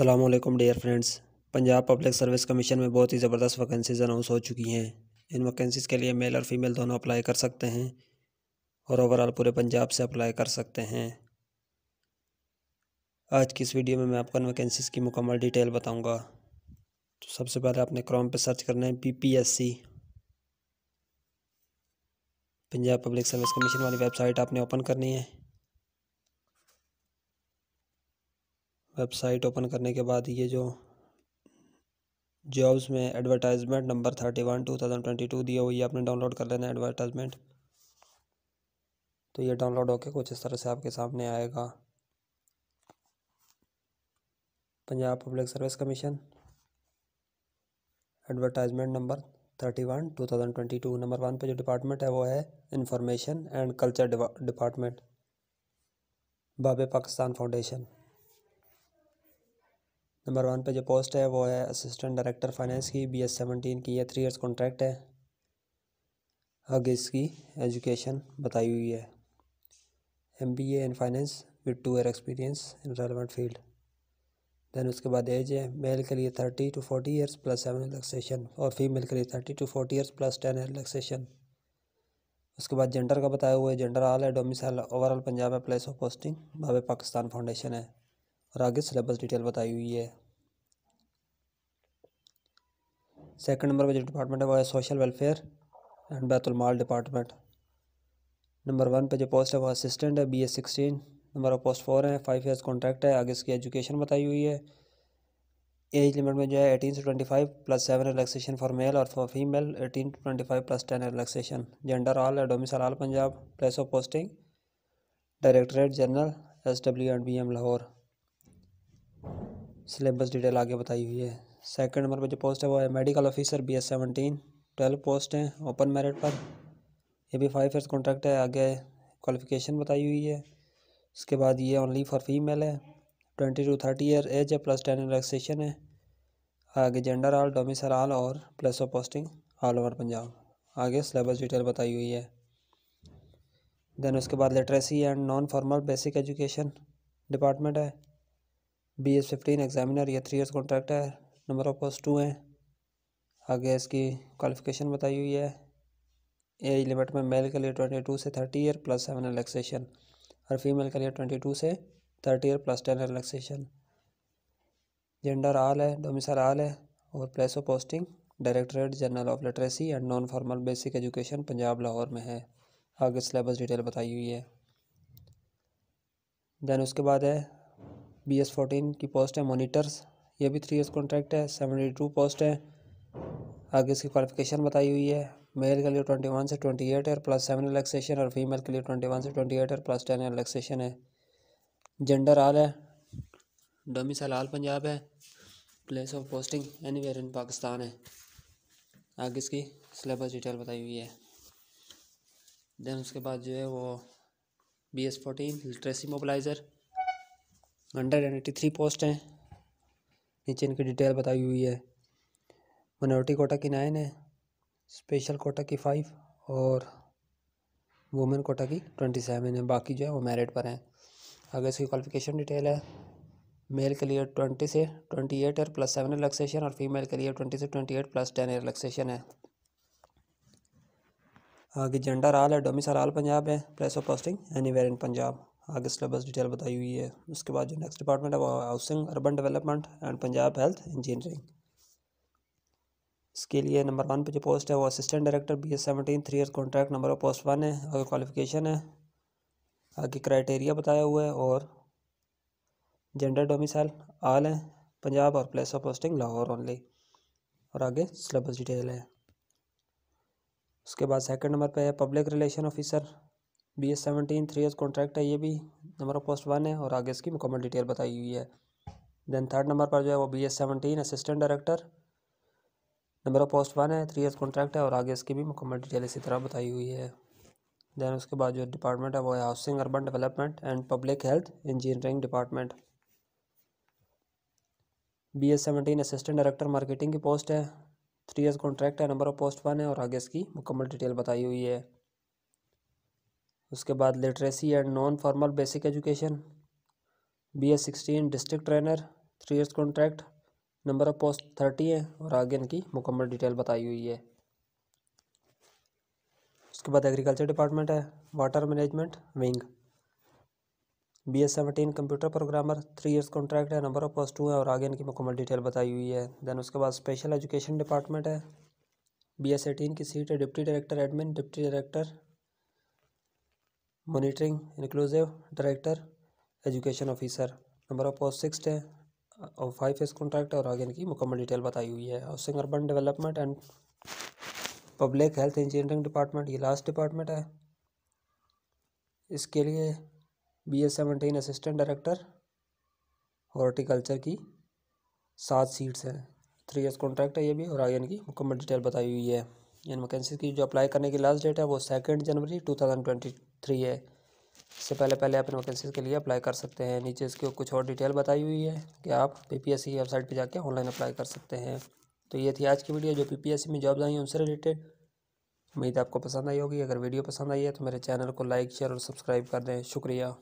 अल्लाम dear friends Punjab public service commission में बहुत ही ज़बरदस्त वैकेंसीज़ अनाउंस हो चुकी हैं इन वैकेंसीज़ के लिए मेल और फीमेल दोनों अप्लाई कर सकते हैं और ओवरऑल पूरे पंजाब से अप्लाई कर सकते हैं आज की इस वीडियो में मैं आपको इन वैकेंसीज़ की मुकम्मल डिटेल बताऊँगा तो सबसे पहले आपने क्रोम पर सर्च करना है P P S C Punjab public service commission वाली वेबसाइट आपने ओपन करनी है वेबसाइट ओपन करने के बाद ये जो जॉब्स में advertisement number thirty one two thousand twenty two दिया हुई आपने डाउनलोड कर लेना एडवर्टाइजमेंट तो ये डाउनलोड होके कुछ इस तरह से आपके सामने आएगा Punjab public service commission advertisement number thirty one two thousand twenty two number one पे जो डिपार्टमेंट है वो है इंफॉर्मेशन एंड कल्चर डिपार्टमेंट बाबे पाकिस्तान फाउंडेशन नंबर वन पे जो पोस्ट है वो है असिस्टेंट डायरेक्टर फाइनेंस की बी एस सेवनटीन की है थ्री इयर्स कॉन्ट्रैक्ट है आगे इसकी एजुकेशन बताई हुई है M B A in finance with two year experience in relevant field then उसके बाद एज है मेल के लिए thirty to forty years plus seven relaxation और फीमेल के लिए thirty to forty years plus ten relaxation उसके बाद जेंडर का बताया हुआ है जेंडर आल है डोमिसाइल ओवरऑल पंजाब है प्लेस ऑफ पोस्टिंग बाबे पाकिस्तान फाउंडेशन है और आगे सिलेबस डिटेल बताई हुई है सेकंड नंबर पर जो डिपार्टमेंट है वो है social welfare and Baitulmal department number one पे जो पोस्ट है वो असिस्टेंट है B S sixteen number of post four है फाइव ईयर्स कॉन्ट्रैक्ट है आगे इसकी एजुकेशन बताई हुई है एज लिमिट में जो है एटीन से twenty five plus seven relaxation for male और for female eighteen to twenty five plus ten relaxation gender all है domicile all Punjab place of posting directorate general S W and B M Lahore syllabus detail आगे बताई हुई है second number पर जो post है वो है medical officer B S seventeen twelve post हैं ओपन मेरिट पर ये भी फाइव ईयर्स कॉन्ट्रैक्ट है आगे क्वालिफिकेशन बताई हुई है उसके बाद ये ओनली फॉर फीमेल है twenty to thirty year age है प्लस टेन रिलेक्सेशन है आगे जेंडर आल डोमिसल आल और place of posting all over Punjab आगे सिलेबस डिटेल बताई हुई है देन उसके बाद literacy and non formal basic education department है बी एस फिफ्टीन एग्जामिनर या थ्री ईयर्स कॉन्ट्रैक्ट है नंबर ऑफ पोस्ट टू हैं आगे इसकी क्वालिफिकेशन बताई हुई है एज लिमिट में मेल के लिए ट्वेंटी टू से thirty year plus seven relaxation और फीमेल के लिए ट्वेंटी टू से thirty year plus ten relaxation gender all है डोमिसाइल आल है और place of posting directorate general of literacy and non formal basic education Punjab Lahore में है आगे सिलेबस डिटेल बताई हुई है दैन उसके बाद है बी एस फोर्टीन की पोस्ट है मोनीटर्स ये भी थ्री ईयर्स कॉन्ट्रैक्ट है सेवेंटी टू पोस्ट है आगे इसकी क्वालिफिकेशन बताई हुई है मेल के लिए ट्वेंटी वन से ट्वेंटी एट है प्लस सेवन रिलेक्सेशन और फीमेल के लिए ट्वेंटी वन से twenty eight year plus ten relaxation है जेंडर आल है डोमिस आल पंजाब है place of posting any in Pakistan है आगे इसकी सिलेबस डिटेल बताई हुई है देन उसके बाद जो है वो B S fourteen literacy mobilizer and eighty three post हैं नीचे इनकी डिटेल बताई हुई है मनोरिटी कोटा की नाइन है स्पेशल कोटा की फ़ाइव और वुमेन कोटा की ट्वेंटी सेवन है बाकी जो है वो मेरिट पर हैं आगे इसकी क्वालिफिकेशन डिटेल है मेल के लिए ट्वेंटी से twenty eight year plus seven relaxation और फीमेल के लिए ट्वेंटी से twenty eight plus ten year relaxation है आगे जेंडर आल है डोमिसल आल पंजाब है place of posting where in Punjab आगे सिलेबस डिटेल बताई हुई है उसके बाद जो नेक्स्ट डिपार्टमेंट है वो housing urban development and Punjab health engineering इसके लिए नंबर वन पे जो पोस्ट है वो assistant director B S seventeen three year contract number of post one है आगे क्वालिफिकेशन है आगे क्राइटेरिया बताया हुआ है और जेंडर डोमिसाइल आल है पंजाब और place of posting Lahore only और आगे सिलेबस डिटेल है उसके बाद सेकंड नंबर पे है public relation officer B S seventeen three year contract है ये भी नंबर ऑफ पोस्ट वन है और आगे इसकी मुकम्मल डिटेल बताई हुई है देन थर्ड नंबर पर जो है वो B S seventeen assistant director number of post one है थ्री ईयर्स कॉन्ट्रैक्ट है और आगे इसकी भी मुकम्मल डिटेल इसी तरह बताई हुई है दैन उसके बाद जो डिपार्टमेंट है वो है housing urban development and public health engineering department B S seventeen assistant director marketing की पोस्ट है थ्री ईयर्स कॉन्ट्रैक्ट है नंबर ऑफ पोस्ट वन है और आगे इसकी मुकम्मल डिटेल बताई हुई है उसके बाद literacy and non formal basic education B S sixteen district trainer three years contract number of post thirty है और आगे इनकी मुकम्मल डिटेल बताई हुई है उसके बाद एग्रीकल्चर डिपार्टमेंट है water management wing B S seventeen computer programmer three years contract है नंबर ऑफ पोस्ट टू है और आगे इनकी मुकम्मल डिटेल बताई हुई है देन उसके बाद स्पेशल एजुकेशन डिपार्टमेंट है बी एस एटीन की सीट है deputy director admin deputy director monitoring inclusive director education officer number of post six है और फाइव फेस कॉन्ट्रैक्ट और आगे इनकी मुकम्मल डिटेल बताई हुई है housing urban development and public health engineering department ये लास्ट डिपार्टमेंट है इसके लिए B S seventeen assistant director horticulture की सात सीट्स हैं थ्री ईयर्स कॉन्ट्रैक्ट है ये भी और आगे इनकी मुकम्मल डिटेल बताई हुई है इन वैकेंसी की जो अप्लाई करने की लास्ट डेट है वो सेकेंड जनवरी टू थाउजेंड ट्वेंटी थ्री है इससे पहले पहले आप इन वैकेंसी के लिए अप्लाई कर सकते हैं नीचे इसके कुछ और डिटेल बताई हुई है कि आप P P S C website पर जाकर ऑनलाइन अप्लाई कर सकते हैं तो ये थी आज की वीडियो जो पी पी एस सी में जॉब आई हैं उनसे रिलेटेड उम्मीद आपको पसंद आई होगी अगर वीडियो पसंद आई है तो मेरे चैनल को लाइक शेयर और सब्सक्राइब कर दें शुक्रिया